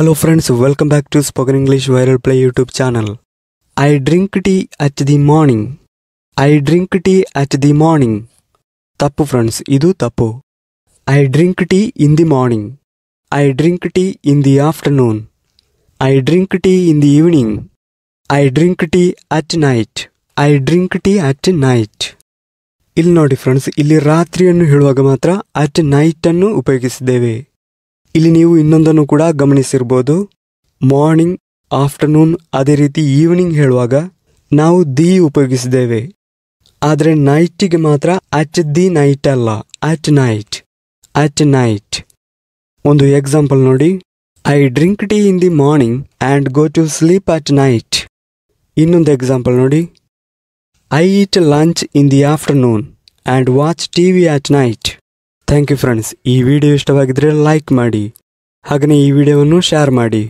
hello friends welcome back to spoken English viral play YouTube channel I drink tea at the morning I drink tea at the morning ತಪ್ಪು friends ಇದು ತಪ್ಪು I drink tea in the morning I drink tea in the afternoon I drink tea in the evening I drink tea at night I drink tea at night ಇಲ್ಲಿ ನೋಡಿ friends ಇಲ್ಲಿ ರಾತ್ರಿಯನ್ನು ಹೇಳುವಾಗ ಮಾತ್ರ at ನೈಟನ್ನು ಉಪಯೋಗಿಸಿದ್ದೇವೆ ಇಲ್ಲಿ ನೀವು ಇನ್ನೊಂದನ್ನು ಕೂಡ ಗಮನಿಸಿರ್ಬೋದು ಮಾರ್ನಿಂಗ್ ಆಫ್ಟರ್ನೂನ್ ಅದೇ ರೀತಿ ಈವ್ನಿಂಗ್ ಹೇಳುವಾಗ ನಾವು ದಿ ಉಪಯೋಗಿಸಿದ್ದೇವೆ ಆದರೆ ನೈಟಿಗೆ ಮಾತ್ರ ಅಟ್ ದಿ ನೈಟ್ ಅಲ್ಲ ಅಟ್ ನೈಟ್ ಅಟ್ ನೈಟ್ ಒಂದು ಎಕ್ಸಾಂಪಲ್ ನೋಡಿ I drink tea in the morning and go to sleep at night ಇನ್ನೊಂದು ಎಕ್ಸಾಂಪಲ್ ನೋಡಿ I eat lunch in the afternoon and watch T V at night thank you friends ಈ video ಇಷ್ಟವಾಗಿದ್ದರೆ like ಮಾಡಿ ಹಾಗೆಯೇ ಈ ವಿಡಿಯೋವನ್ನು share ಮಾಡಿ